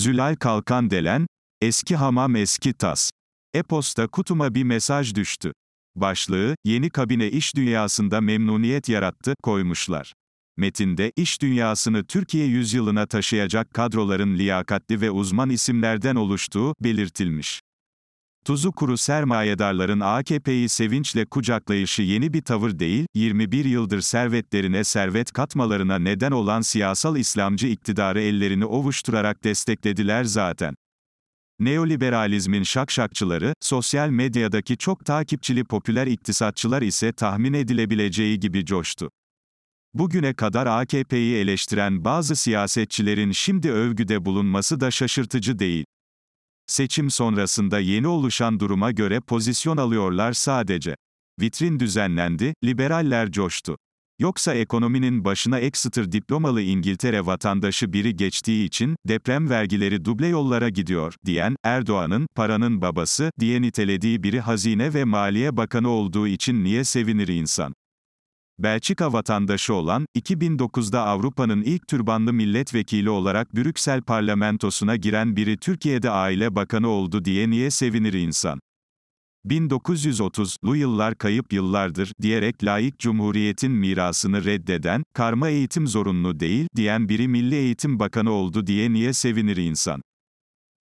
Zülal Kalkan Delen, Eski Hamam Eski Tas. E-posta kutuma bir mesaj düştü. Başlığı, yeni kabine iş dünyasında memnuniyet yarattı, koymuşlar. Metinde, iş dünyasını Türkiye yüzyılına taşıyacak kadroların liyakatli ve uzman isimlerden oluştuğu, belirtilmiş. Tuzu kuru sermayedarların AKP'yi sevinçle kucaklayışı yeni bir tavır değil, 21 yıldır servetlerine servet katmalarına neden olan siyasal İslamcı iktidarı ellerini ovuşturarak desteklediler zaten. Neoliberalizmin şakşakçıları, sosyal medyadaki çok takipçili popüler iktisatçılar ise tahmin edilebileceği gibi coştu. Bugüne kadar AKP'yi eleştiren bazı siyasetçilerin şimdi övgüde bulunması da şaşırtıcı değil seçim sonrasında yeni oluşan duruma göre pozisyon alıyorlar sadece. Vitrin düzenlendi, liberaller coştu. Yoksa ekonominin başına Exeter diplomalı İngiltere vatandaşı biri geçtiği için deprem vergileri duble yollara gidiyor diyen Erdoğan'ın paranın babası diye nitelediği biri Hazine ve Maliye Bakanı olduğu için niye sevinir insan? Belçika vatandaşı olan, 2009'da Avrupa'nın ilk türbanlı milletvekili olarak Brüksel parlamentosuna giren biri Türkiye'de aile bakanı oldu diye niye sevinir insan? 1930 1930'lu yıllar kayıp yıllardır diyerek layık cumhuriyetin mirasını reddeden, karma eğitim zorunlu değil diyen biri Milli Eğitim Bakanı oldu diye niye sevinir insan?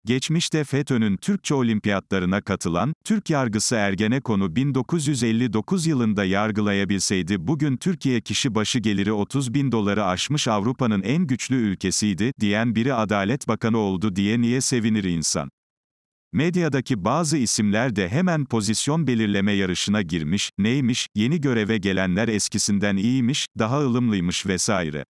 Geçmişte FETÖ'nün Türkçe olimpiyatlarına katılan, Türk yargısı Ergenekon'u 1959 yılında yargılayabilseydi bugün Türkiye kişi başı geliri 30 bin doları aşmış Avrupa'nın en güçlü ülkesiydi, diyen biri Adalet Bakanı oldu diye niye sevinir insan? Medyadaki bazı isimler de hemen pozisyon belirleme yarışına girmiş, neymiş, yeni göreve gelenler eskisinden iyiymiş, daha ılımlıymış vesaire.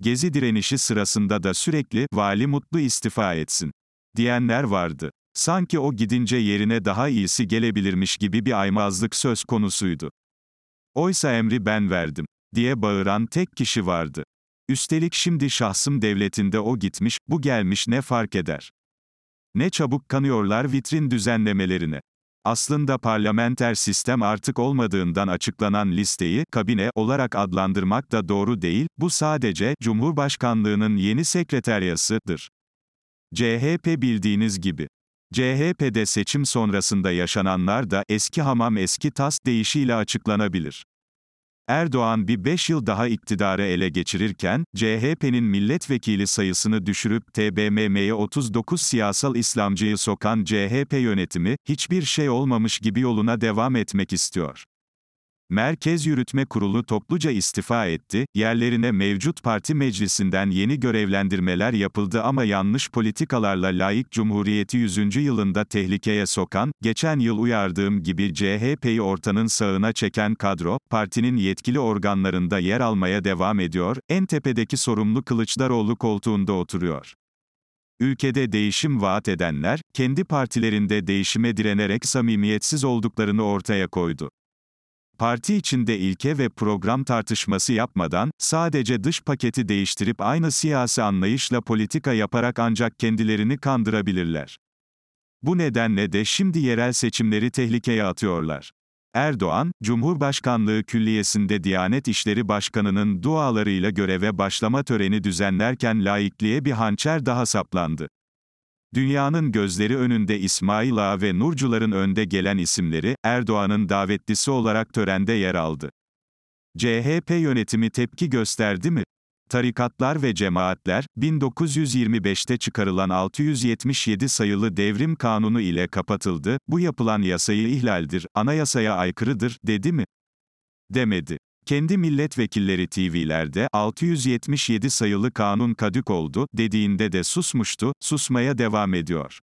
Gezi direnişi sırasında da sürekli, vali mutlu istifa etsin diyenler vardı. Sanki o gidince yerine daha iyisi gelebilirmiş gibi bir aymazlık söz konusuydu. Oysa emri ben verdim, diye bağıran tek kişi vardı. Üstelik şimdi şahsım devletinde o gitmiş, bu gelmiş ne fark eder? Ne çabuk kanıyorlar vitrin düzenlemelerine. Aslında parlamenter sistem artık olmadığından açıklanan listeyi kabine olarak adlandırmak da doğru değil, bu sadece Cumhurbaşkanlığının yeni sekreteryasıdır. CHP bildiğiniz gibi. CHP'de seçim sonrasında yaşananlar da eski hamam eski tas deyişiyle açıklanabilir. Erdoğan bir 5 yıl daha iktidarı ele geçirirken, CHP'nin milletvekili sayısını düşürüp TBMM'ye 39 siyasal İslamcıyı sokan CHP yönetimi, hiçbir şey olmamış gibi yoluna devam etmek istiyor. Merkez Yürütme Kurulu topluca istifa etti, yerlerine mevcut parti meclisinden yeni görevlendirmeler yapıldı ama yanlış politikalarla layık Cumhuriyeti 100. yılında tehlikeye sokan, geçen yıl uyardığım gibi CHP'yi ortanın sağına çeken kadro, partinin yetkili organlarında yer almaya devam ediyor, en tepedeki sorumlu Kılıçdaroğlu koltuğunda oturuyor. Ülkede değişim vaat edenler, kendi partilerinde değişime direnerek samimiyetsiz olduklarını ortaya koydu. Parti içinde ilke ve program tartışması yapmadan, sadece dış paketi değiştirip aynı siyasi anlayışla politika yaparak ancak kendilerini kandırabilirler. Bu nedenle de şimdi yerel seçimleri tehlikeye atıyorlar. Erdoğan, Cumhurbaşkanlığı Külliyesi'nde Diyanet İşleri Başkanı'nın dualarıyla göreve başlama töreni düzenlerken laikliğe bir hançer daha saplandı. Dünyanın gözleri önünde İsmail Ağa ve Nurcuların önde gelen isimleri, Erdoğan'ın davetlisi olarak törende yer aldı. CHP yönetimi tepki gösterdi mi? Tarikatlar ve cemaatler, 1925'te çıkarılan 677 sayılı devrim kanunu ile kapatıldı, bu yapılan yasayı ihlaldir, anayasaya aykırıdır, dedi mi? Demedi. Kendi milletvekilleri TV'lerde 677 sayılı kanun kadük oldu dediğinde de susmuştu, susmaya devam ediyor.